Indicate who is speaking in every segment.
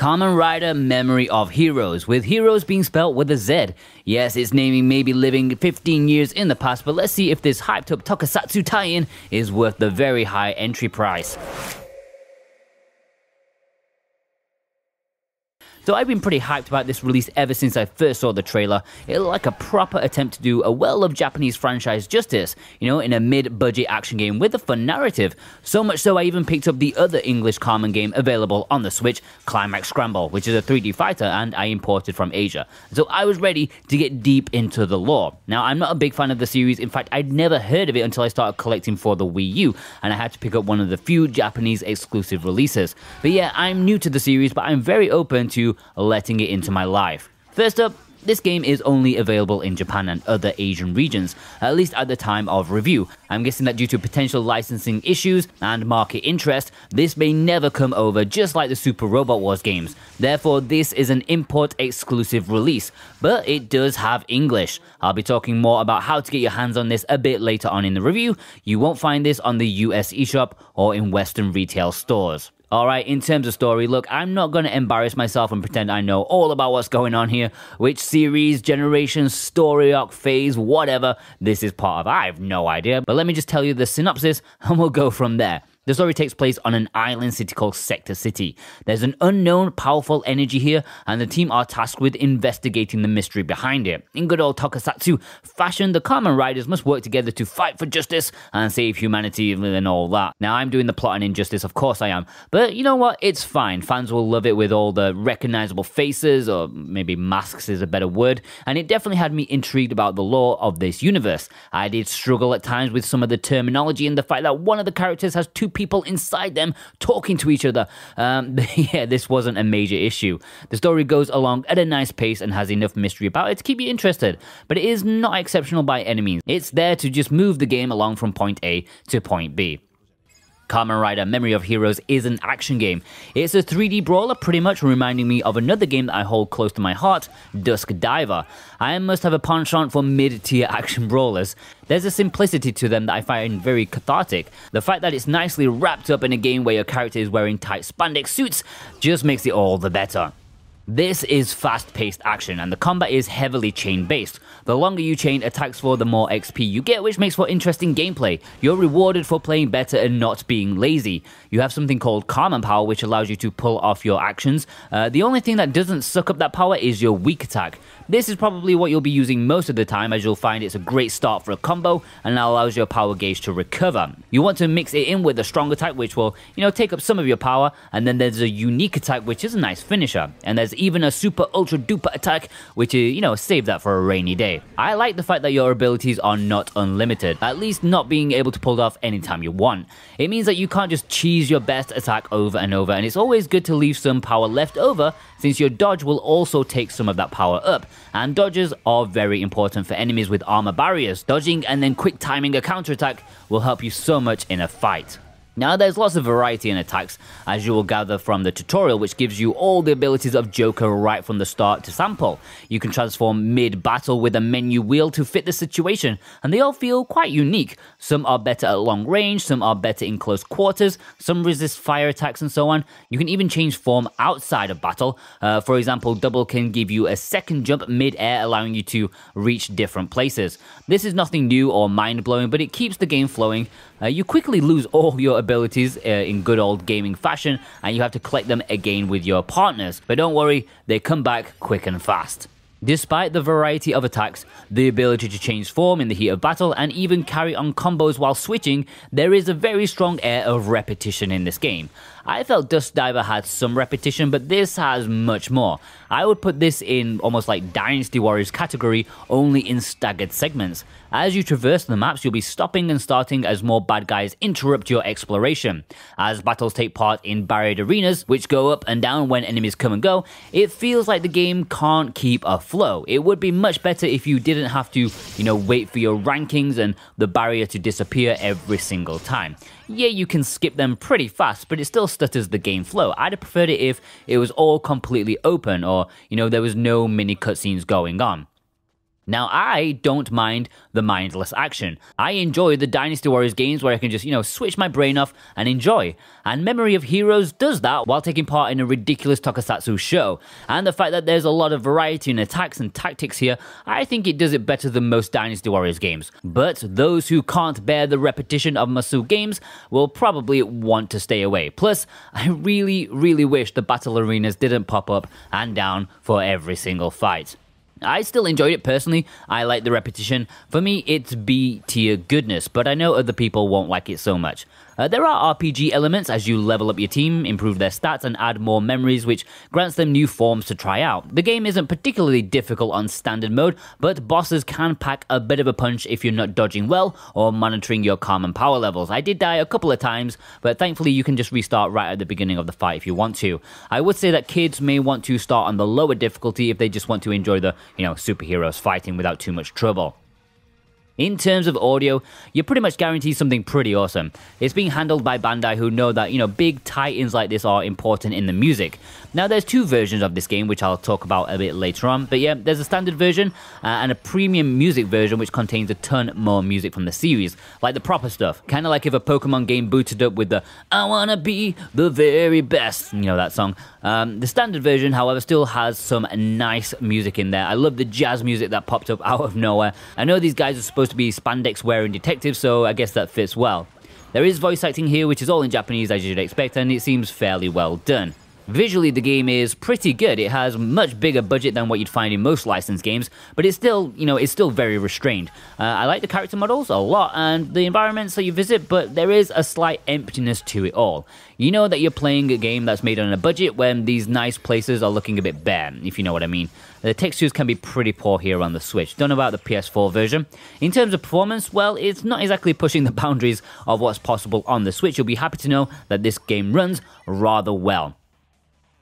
Speaker 1: Common Rider Memory of Heroes, with heroes being spelled with a Z. Yes, its naming may be living 15 years in the past, but let's see if this hyped up tokusatsu tie in is worth the very high entry price. Though I've been pretty hyped about this release ever since I first saw the trailer, it looked like a proper attempt to do a well-loved Japanese franchise justice, you know, in a mid-budget action game with a fun narrative. So much so I even picked up the other English Carmen game available on the Switch, Climax Scramble, which is a 3D fighter and I imported from Asia. So I was ready to get deep into the lore. Now, I'm not a big fan of the series. In fact, I'd never heard of it until I started collecting for the Wii U, and I had to pick up one of the few Japanese exclusive releases. But yeah, I'm new to the series, but I'm very open to letting it into my life. First up, this game is only available in Japan and other Asian regions, at least at the time of review. I'm guessing that due to potential licensing issues and market interest, this may never come over just like the Super Robot Wars games. Therefore, this is an import exclusive release, but it does have English. I'll be talking more about how to get your hands on this a bit later on in the review. You won't find this on the US eShop or in Western retail stores. All right, in terms of story, look, I'm not going to embarrass myself and pretend I know all about what's going on here, which series, generation, story arc, phase, whatever this is part of. I have no idea, but let me just tell you the synopsis and we'll go from there. The story takes place on an island city called Sector City. There's an unknown powerful energy here, and the team are tasked with investigating the mystery behind it. In good old tokusatsu fashion, the Kamen Riders must work together to fight for justice and save humanity and all that. Now, I'm doing the plot and injustice, of course I am, but you know what? It's fine. Fans will love it with all the recognizable faces, or maybe masks is a better word, and it definitely had me intrigued about the lore of this universe. I did struggle at times with some of the terminology and the fact that one of the characters has two people inside them talking to each other. Um, yeah, this wasn't a major issue. The story goes along at a nice pace and has enough mystery about it to keep you interested, but it is not exceptional by any means. It's there to just move the game along from point A to point B. Kamen Rider Memory of Heroes is an action game. It's a 3D brawler pretty much reminding me of another game that I hold close to my heart, Dusk Diver. I must have a penchant for mid-tier action brawlers. There's a simplicity to them that I find very cathartic. The fact that it's nicely wrapped up in a game where your character is wearing tight spandex suits just makes it all the better. This is fast paced action, and the combat is heavily chain based. The longer you chain attacks for, the more XP you get, which makes for interesting gameplay. You're rewarded for playing better and not being lazy. You have something called Karma Power, which allows you to pull off your actions. Uh, the only thing that doesn't suck up that power is your weak attack. This is probably what you'll be using most of the time, as you'll find it's a great start for a combo and that allows your power gauge to recover. You want to mix it in with a strong attack, which will, you know, take up some of your power, and then there's a unique attack, which is a nice finisher. And there's even a super ultra duper attack, which is, uh, you know, save that for a rainy day. I like the fact that your abilities are not unlimited, at least not being able to pull it off anytime you want. It means that you can't just cheese your best attack over and over, and it's always good to leave some power left over since your dodge will also take some of that power up. And dodges are very important for enemies with armor barriers. Dodging and then quick timing a counterattack will help you so much in a fight. Now there's lots of variety in attacks, as you will gather from the tutorial, which gives you all the abilities of Joker right from the start to sample. You can transform mid-battle with a menu wheel to fit the situation, and they all feel quite unique. Some are better at long range, some are better in close quarters, some resist fire attacks and so on. You can even change form outside of battle. Uh, for example, double can give you a second jump mid-air, allowing you to reach different places. This is nothing new or mind-blowing, but it keeps the game flowing. Uh, you quickly lose all your abilities abilities uh, in good old gaming fashion, and you have to collect them again with your partners. But don't worry, they come back quick and fast. Despite the variety of attacks, the ability to change form in the heat of battle, and even carry on combos while switching, there is a very strong air of repetition in this game. I felt Dust Diver had some repetition, but this has much more. I would put this in almost like Dynasty Warriors category, only in staggered segments. As you traverse the maps, you'll be stopping and starting as more bad guys interrupt your exploration. As battles take part in barriered arenas, which go up and down when enemies come and go, it feels like the game can't keep a flow. It would be much better if you didn't have to, you know, wait for your rankings and the barrier to disappear every single time yeah, you can skip them pretty fast, but it still stutters the game flow. I'd have preferred it if it was all completely open or, you know, there was no mini cutscenes going on. Now, I don't mind the mindless action. I enjoy the Dynasty Warriors games where I can just, you know, switch my brain off and enjoy. And Memory of Heroes does that while taking part in a ridiculous tokusatsu show. And the fact that there's a lot of variety in attacks and tactics here, I think it does it better than most Dynasty Warriors games. But those who can't bear the repetition of Masu games will probably want to stay away. Plus, I really, really wish the battle arenas didn't pop up and down for every single fight. I still enjoyed it personally. I like the repetition. For me, it's B tier goodness, but I know other people won't like it so much. Uh, there are RPG elements as you level up your team, improve their stats, and add more memories, which grants them new forms to try out. The game isn't particularly difficult on standard mode, but bosses can pack a bit of a punch if you're not dodging well or monitoring your calm and power levels. I did die a couple of times, but thankfully you can just restart right at the beginning of the fight if you want to. I would say that kids may want to start on the lower difficulty if they just want to enjoy the, you know, superheroes fighting without too much trouble in terms of audio, you're pretty much guaranteed something pretty awesome. It's being handled by Bandai who know that, you know, big titans like this are important in the music. Now there's two versions of this game which I'll talk about a bit later on, but yeah, there's a standard version uh, and a premium music version which contains a ton more music from the series, like the proper stuff. Kind of like if a Pokemon game booted up with the I wanna be the very best, you know that song. Um, the standard version, however, still has some nice music in there. I love the jazz music that popped up out of nowhere. I know these guys are supposed to be spandex wearing detectives, so I guess that fits well. There is voice acting here, which is all in Japanese as you'd expect, and it seems fairly well done. Visually, the game is pretty good. It has much bigger budget than what you'd find in most licensed games, but it's still, you know, it's still very restrained. Uh, I like the character models a lot and the environments that you visit, but there is a slight emptiness to it all. You know that you're playing a game that's made on a budget when these nice places are looking a bit bare, if you know what I mean. The textures can be pretty poor here on the Switch. Don't know about the PS4 version. In terms of performance, well, it's not exactly pushing the boundaries of what's possible on the Switch. You'll be happy to know that this game runs rather well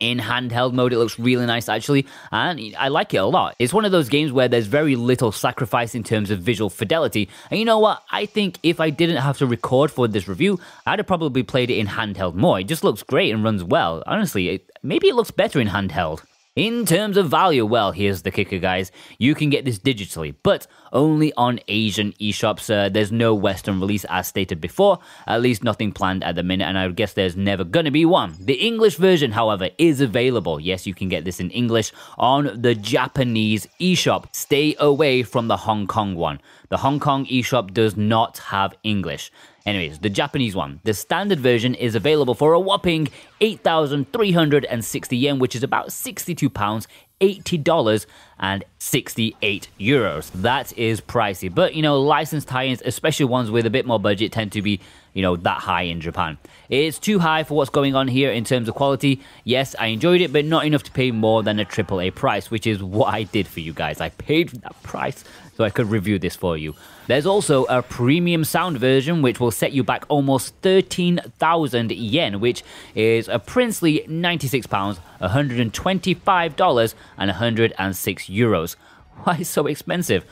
Speaker 1: in handheld mode. It looks really nice, actually, and I like it a lot. It's one of those games where there's very little sacrifice in terms of visual fidelity. And you know what? I think if I didn't have to record for this review, I'd have probably played it in handheld more. It just looks great and runs well. Honestly, it, maybe it looks better in handheld. In terms of value, well, here's the kicker, guys. You can get this digitally, but only on Asian eShops. Uh, there's no Western release as stated before, at least nothing planned at the minute, and I would guess there's never gonna be one. The English version, however, is available. Yes, you can get this in English on the Japanese eShop. Stay away from the Hong Kong one. The Hong Kong eShop does not have English. Anyways, the Japanese one. The standard version is available for a whopping 8,360 yen, which is about 62 pounds, $80 and 68 euros. That is pricey. But you know, licensed tie-ins, especially ones with a bit more budget, tend to be you know, that high in Japan. It's too high for what's going on here in terms of quality. Yes, I enjoyed it, but not enough to pay more than a AAA price, which is what I did for you guys. I paid that price so I could review this for you. There's also a premium sound version, which will set you back almost 13,000 yen, which is a princely £96, $125, and 106 euros. Why so expensive?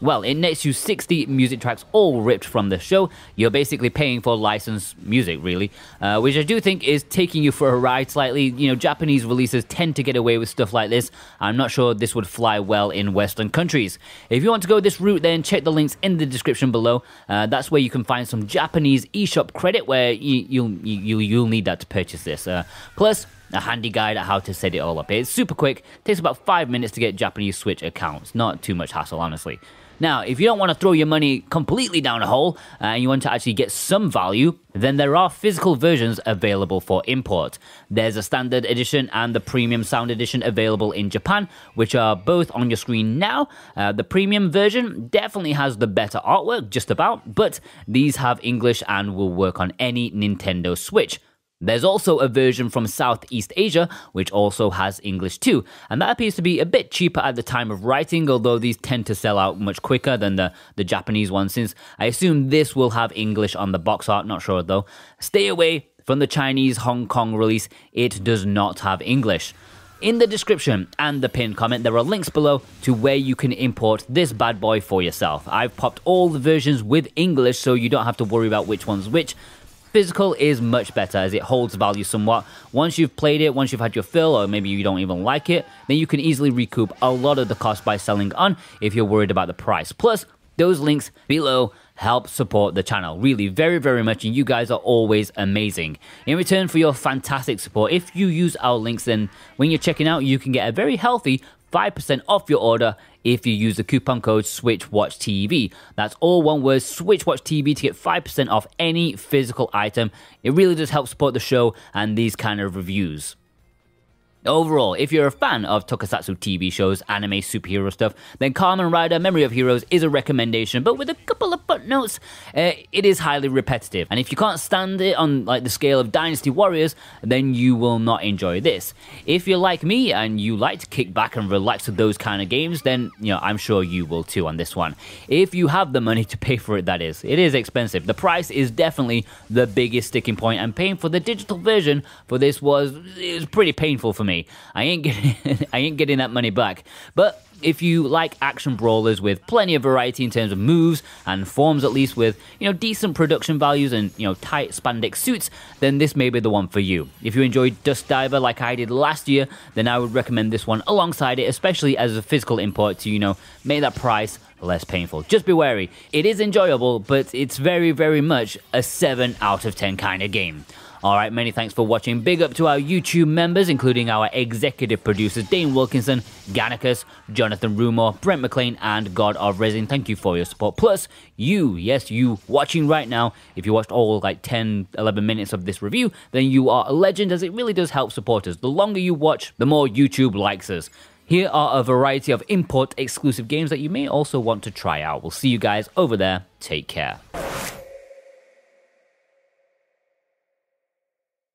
Speaker 1: Well, it nets you 60 music tracks all ripped from the show. You're basically paying for licensed music, really, uh, which I do think is taking you for a ride slightly. You know, Japanese releases tend to get away with stuff like this. I'm not sure this would fly well in Western countries. If you want to go this route, then check the links in the description below. Uh, that's where you can find some Japanese eShop credit where you, you'll, you, will you will need that to purchase this. Uh, plus, a handy guide on how to set it all up. It's super quick, takes about 5 minutes to get Japanese Switch accounts. Not too much hassle, honestly. Now, if you don't want to throw your money completely down a hole uh, and you want to actually get some value, then there are physical versions available for import. There's a standard edition and the premium sound edition available in Japan, which are both on your screen now. Uh, the premium version definitely has the better artwork, just about, but these have English and will work on any Nintendo Switch. There's also a version from Southeast Asia, which also has English too, and that appears to be a bit cheaper at the time of writing, although these tend to sell out much quicker than the, the Japanese one, since I assume this will have English on the box art, not sure though. Stay away from the Chinese Hong Kong release, it does not have English. In the description and the pinned comment, there are links below to where you can import this bad boy for yourself. I've popped all the versions with English so you don't have to worry about which one's which, Physical is much better as it holds value somewhat. Once you've played it, once you've had your fill, or maybe you don't even like it, then you can easily recoup a lot of the cost by selling on if you're worried about the price. Plus, those links below help support the channel really very very much and you guys are always amazing in return for your fantastic support if you use our links then when you're checking out you can get a very healthy 5% off your order if you use the coupon code SwitchWatchTV. That's all one word, SwitchWatchTV, to get 5% off any physical item. It really does help support the show and these kind of reviews. Overall, if you're a fan of tokusatsu TV shows, anime, superhero stuff, then Carmen Rider Memory of Heroes is a recommendation, but with a couple of footnotes. Uh, it is highly repetitive, and if you can't stand it on like the scale of Dynasty Warriors, then you will not enjoy this. If you're like me and you like to kick back and relax with those kind of games, then you know I'm sure you will too on this one. If you have the money to pay for it, that is. It is expensive. The price is definitely the biggest sticking point, and paying for the digital version for this was it was pretty painful for me me. I ain't getting I ain't getting that money back. But if you like action brawlers with plenty of variety in terms of moves and forms at least with you know decent production values and you know tight spandex suits then this may be the one for you if you enjoyed dust diver like i did last year then i would recommend this one alongside it especially as a physical import to you know make that price less painful. Just be wary, it is enjoyable, but it's very, very much a 7 out of 10 kind of game. All right, many thanks for watching. Big up to our YouTube members, including our executive producers Dane Wilkinson, Ganicus, Jonathan Rumor, Brent McLean, and God of Resin. Thank you for your support. Plus, you, yes, you watching right now, if you watched all like 10, 11 minutes of this review, then you are a legend as it really does help support us. The longer you watch, the more YouTube likes us. Here are a variety of import exclusive games that you may also want to try out. We'll see you guys over there. Take care.